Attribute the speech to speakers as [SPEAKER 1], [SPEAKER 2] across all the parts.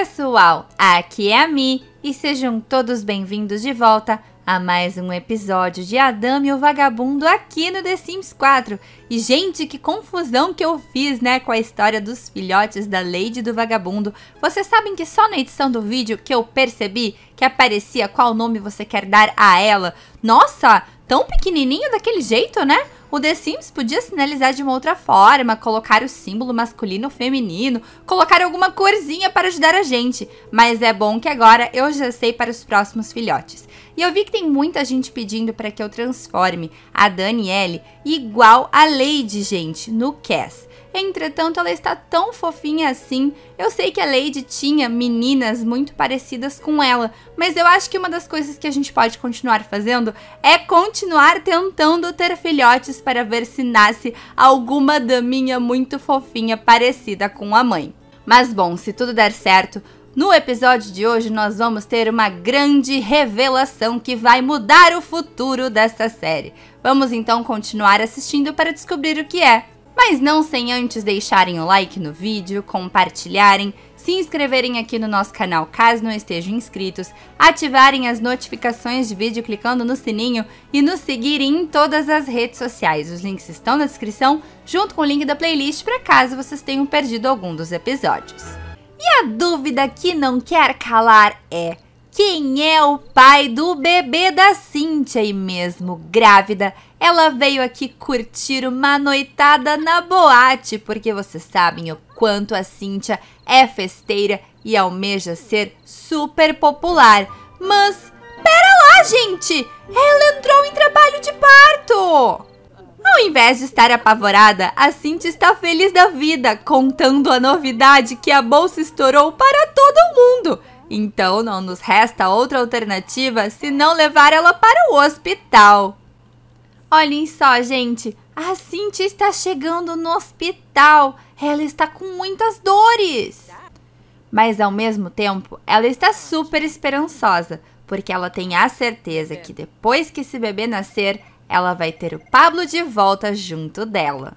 [SPEAKER 1] pessoal, aqui é a Mi e sejam todos bem-vindos de volta a mais um episódio de Adam e o Vagabundo aqui no The Sims 4. E gente, que confusão que eu fiz, né, com a história dos filhotes da Lady do Vagabundo. Vocês sabem que só na edição do vídeo que eu percebi que aparecia qual nome você quer dar a ela. Nossa, tão pequenininho daquele jeito, né? O The Sims podia sinalizar de uma outra forma, colocar o símbolo masculino ou feminino, colocar alguma corzinha para ajudar a gente, mas é bom que agora eu já sei para os próximos filhotes. E eu vi que tem muita gente pedindo para que eu transforme a Danielle igual a Lady, gente, no Cass. Entretanto, ela está tão fofinha assim. Eu sei que a Lady tinha meninas muito parecidas com ela, mas eu acho que uma das coisas que a gente pode continuar fazendo é continuar tentando ter filhotes para ver se nasce alguma daminha muito fofinha parecida com a mãe. Mas bom, se tudo der certo, no episódio de hoje nós vamos ter uma grande revelação que vai mudar o futuro desta série. Vamos então continuar assistindo para descobrir o que é. Mas não sem antes deixarem o like no vídeo, compartilharem, se inscreverem aqui no nosso canal caso não estejam inscritos, ativarem as notificações de vídeo clicando no sininho e nos seguirem em todas as redes sociais. Os links estão na descrição, junto com o link da playlist para caso vocês tenham perdido algum dos episódios. E a dúvida que não quer calar é: quem é o pai do bebê da Cintia e mesmo grávida? Ela veio aqui curtir uma noitada na boate, porque vocês sabem o quanto a Cíntia é festeira e almeja ser super popular. Mas pera lá, gente! Ela entrou em trabalho de parto! Ao invés de estar apavorada, a Cintia está feliz da vida, contando a novidade que a bolsa estourou para todo mundo. Então não nos resta outra alternativa se não levar ela para o hospital. Olhem só, gente. A Cintia está chegando no hospital. Ela está com muitas dores. Mas ao mesmo tempo, ela está super esperançosa, porque ela tem a certeza que depois que esse bebê nascer, ela vai ter o Pablo de volta junto dela.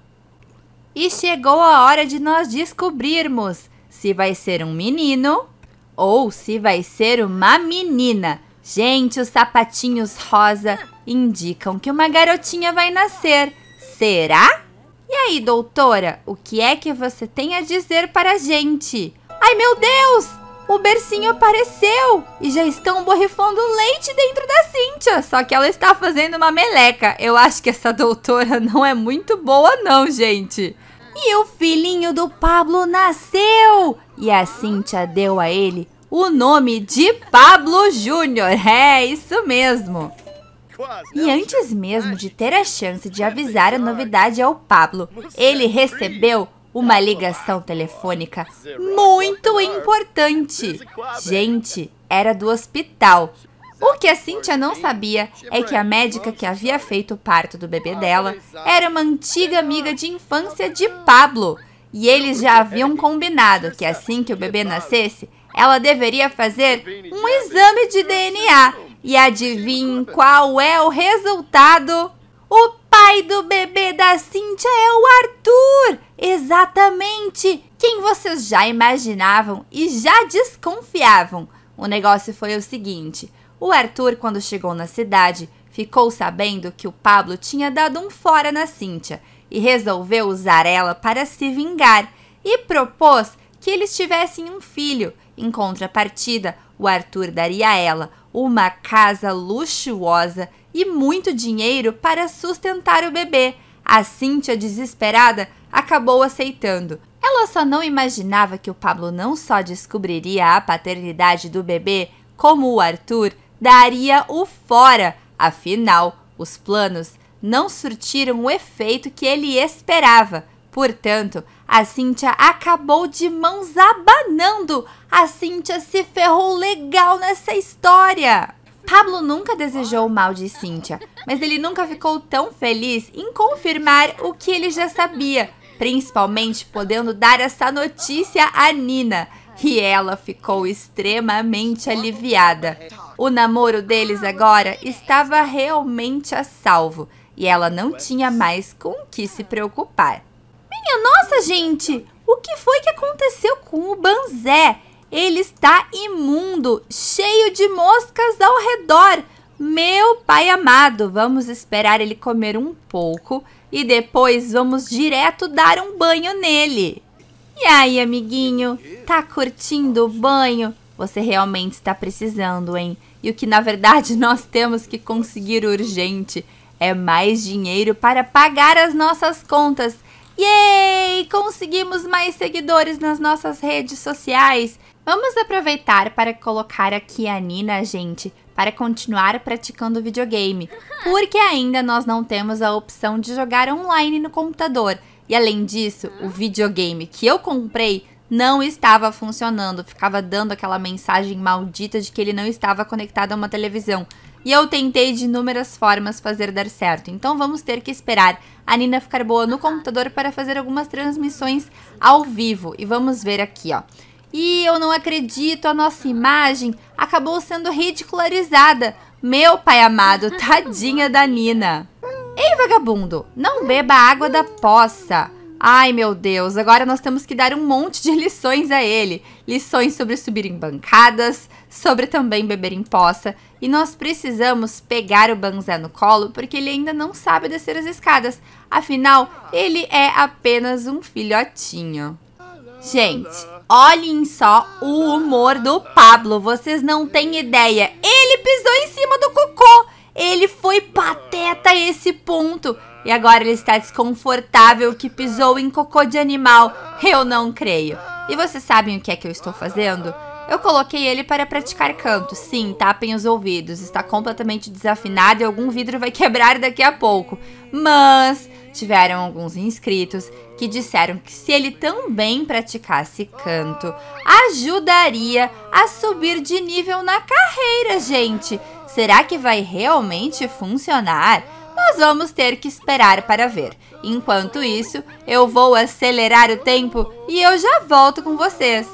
[SPEAKER 1] E chegou a hora de nós descobrirmos se vai ser um menino ou se vai ser uma menina. Gente, os sapatinhos rosa indicam que uma garotinha vai nascer. Será? E aí, doutora, o que é que você tem a dizer para a gente? Ai, meu Deus! O bercinho apareceu e já estão borrifando leite dentro da Cíntia, só que ela está fazendo uma meleca. Eu acho que essa doutora não é muito boa não, gente. E o filhinho do Pablo nasceu! E a Cíntia deu a ele o nome de Pablo Júnior. É isso mesmo. E antes mesmo de ter a chance de avisar a novidade ao Pablo, ele é recebeu uma ligação telefônica é muito importante. É Gente, era do hospital. O que a Cintia não sabia tipo, é que a médica que havia feito o parto do bebê dela era uma antiga amiga de infância de Pablo e eles já haviam combinado que assim que o bebê nascesse, ela deveria fazer um exame de DNA. E adivinhe qual é o resultado? O pai do bebê da Cintia é o Arthur! Exatamente! Quem vocês já imaginavam e já desconfiavam. O negócio foi o seguinte: o Arthur, quando chegou na cidade, ficou sabendo que o Pablo tinha dado um fora na Cintia e resolveu usar ela para se vingar e propôs que eles tivessem um filho. Em contrapartida, o Arthur daria a ela uma casa luxuosa e muito dinheiro para sustentar o bebê. A Cíntia, desesperada, acabou aceitando. Ela só não imaginava que o Pablo não só descobriria a paternidade do bebê, como o Arthur daria o fora. Afinal, os planos não surtiram o efeito que ele esperava. Portanto, a Cíntia acabou de mãos abanando. A Cíntia se ferrou legal nessa história. Pablo nunca desejou o mal de Cíntia, mas ele nunca ficou tão feliz em confirmar o que ele já sabia, principalmente podendo dar essa notícia a Nina. E ela ficou extremamente aliviada. O namoro deles agora estava realmente a salvo e ela não tinha mais com o que se preocupar. Minha nossa, gente! O que foi que aconteceu com o Banzé? Ele está imundo, cheio de moscas ao redor. Meu pai amado, vamos esperar ele comer um pouco e depois vamos direto dar um banho nele. E aí, amiguinho, tá curtindo o banho? Você realmente está precisando, hein? E o que na verdade nós temos que conseguir urgente é mais dinheiro para pagar as nossas contas. Yay! Conseguimos mais seguidores nas nossas redes sociais. Vamos aproveitar para colocar aqui a Nina, gente, para continuar praticando videogame, porque ainda nós não temos a opção de jogar online no computador. E além disso, o videogame que eu comprei não estava funcionando, ficava dando aquela mensagem maldita de que ele não estava conectado a uma televisão. E eu tentei de inúmeras formas fazer dar certo, então vamos ter que esperar a Nina ficar boa no computador para fazer algumas transmissões ao vivo. E vamos ver aqui, ó. E eu não acredito, a nossa imagem acabou sendo ridicularizada. Meu pai amado, tadinha da Nina. Ei, vagabundo, não beba água da poça. Ai, meu Deus, agora nós temos que dar um monte de lições a ele. Lições sobre subir em bancadas, sobre também beber em poça, e nós precisamos pegar o Banzé no colo porque ele ainda não sabe descer as escadas, afinal, ele é apenas um filhotinho. Gente, olhem só o humor do Pablo, vocês não têm ideia. Ele pisou em cima do cocô, ele foi pateta a esse ponto. E agora ele está desconfortável que pisou em cocô de animal. Eu não creio. E vocês sabem o que é que eu estou fazendo? Eu coloquei ele para praticar canto. Sim, tapem os ouvidos. Está completamente desafinado e algum vidro vai quebrar daqui a pouco. Mas tiveram alguns inscritos que disseram que se ele também praticasse canto, ajudaria a subir de nível na carreira, gente. Será que vai realmente funcionar? Nós vamos ter que esperar para ver. Enquanto isso, eu vou acelerar o tempo e eu já volto com vocês.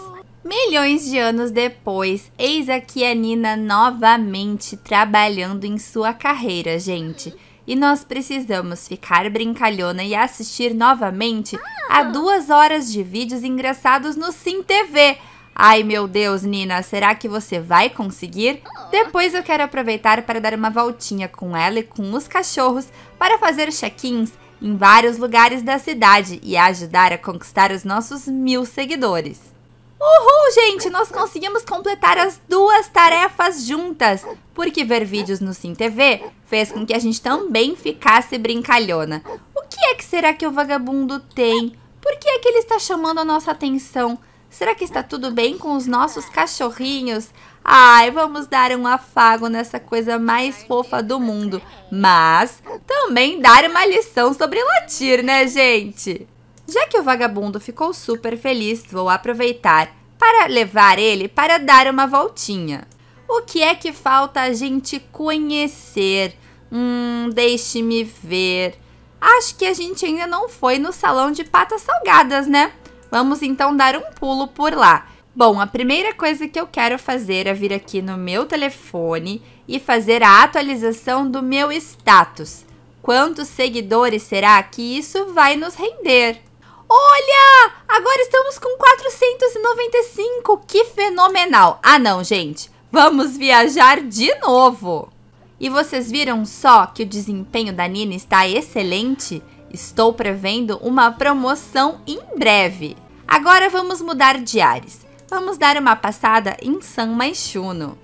[SPEAKER 1] Milhões de anos depois, eis aqui a Nina novamente trabalhando em sua carreira, gente. E nós precisamos ficar brincalhona e assistir novamente a duas horas de vídeos engraçados no Sim TV. Ai meu Deus, Nina, será que você vai conseguir? Depois eu quero aproveitar para dar uma voltinha com ela e com os cachorros para fazer check-ins em vários lugares da cidade e ajudar a conquistar os nossos mil seguidores. Uhul, gente! Nós conseguimos completar as duas tarefas juntas, porque ver vídeos no Sim TV fez com que a gente também ficasse brincalhona. O que é que será que o vagabundo tem? Por que é que ele está chamando a nossa atenção? Será que está tudo bem com os nossos cachorrinhos? Ai, vamos dar um afago nessa coisa mais fofa do mundo, mas também dar uma lição sobre latir, né, gente? Já que o vagabundo ficou super feliz, vou aproveitar para levar ele para dar uma voltinha. O que é que falta a gente conhecer? Hum, deixe-me ver. Acho que a gente ainda não foi no salão de patas salgadas, né? Vamos então dar um pulo por lá. Bom, a primeira coisa que eu quero fazer é vir aqui no meu telefone e fazer a atualização do meu status. Quantos seguidores será que isso vai nos render? Olha! Agora estamos com 495. Que fenomenal. Ah, não, gente. Vamos viajar de novo. E vocês viram só que o desempenho da Nina está excelente? Estou prevendo uma promoção em breve. Agora vamos mudar de ares. Vamos dar uma passada em San Maixuno.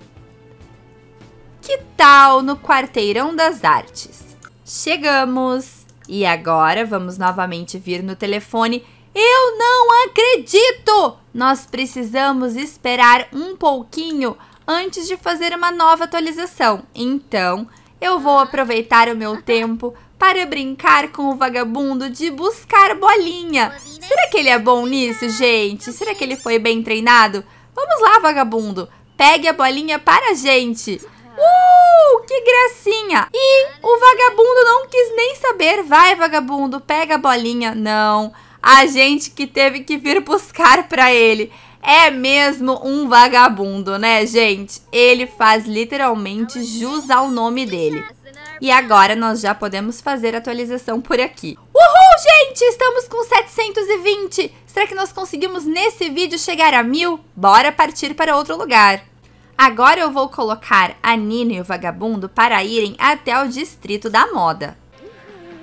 [SPEAKER 1] Que tal no Quarteirão das Artes? Chegamos! E agora vamos novamente vir no telefone. Eu não acredito! Nós precisamos esperar um pouquinho antes de fazer uma nova atualização. Então, eu vou aproveitar o meu tempo para brincar com o vagabundo de buscar bolinha. Será que ele é bom nisso, gente? Será que ele foi bem treinado? Vamos lá, vagabundo. Pegue a bolinha para a gente. Uh! Uhul! Que gracinha! E o vagabundo não quis nem saber. Vai, vagabundo, pega a bolinha. Não, a gente que teve que vir buscar pra ele. É mesmo um vagabundo, né, gente? Ele faz literalmente jus ao nome dele. E agora nós já podemos fazer atualização por aqui. Uhul, gente! Estamos com 720! Será que nós conseguimos nesse vídeo chegar a mil? Bora partir para outro lugar. Agora eu vou colocar a Nina e o vagabundo para irem até o distrito da moda.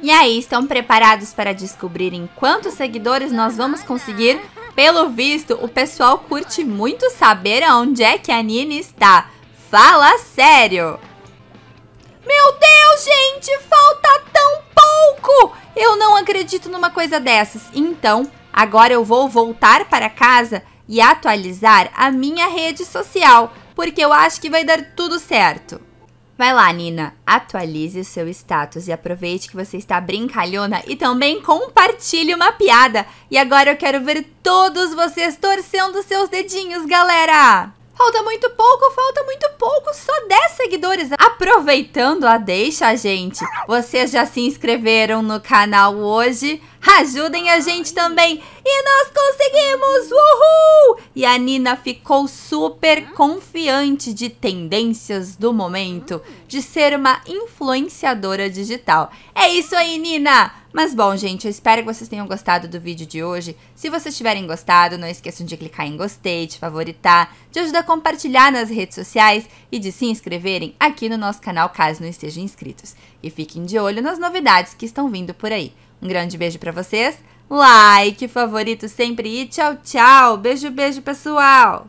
[SPEAKER 1] E aí, estão preparados para descobrir quantos seguidores nós vamos conseguir? Pelo visto, o pessoal curte muito saber aonde é que a Nina está. Fala sério! Meu Deus, gente, falta tão pouco! Eu não acredito numa coisa dessas. Então, agora eu vou voltar para casa e atualizar a minha rede social porque eu acho que vai dar tudo certo. Vai lá, Nina, atualize o seu status e aproveite que você está brincalhona e também compartilhe uma piada. E agora eu quero ver todos vocês torcendo seus dedinhos, galera! Falta muito pouco, falta seguidores. Aproveitando a deixa, gente, vocês já se inscreveram no canal hoje? Ajudem a gente também! E nós conseguimos! Uhul! E a Nina ficou super confiante de tendências do momento, de ser uma influenciadora digital. É isso aí, Nina! Mas bom, gente, eu espero que vocês tenham gostado do vídeo de hoje. Se vocês tiverem gostado, não esqueçam de clicar em gostei, de favoritar, de ajudar a compartilhar nas redes sociais e de se inscreverem aqui no nosso canal caso não estejam inscritos. E fiquem de olho nas novidades que estão vindo por aí. Um grande beijo para vocês, like, favorito sempre e tchau, tchau. Beijo, beijo, pessoal.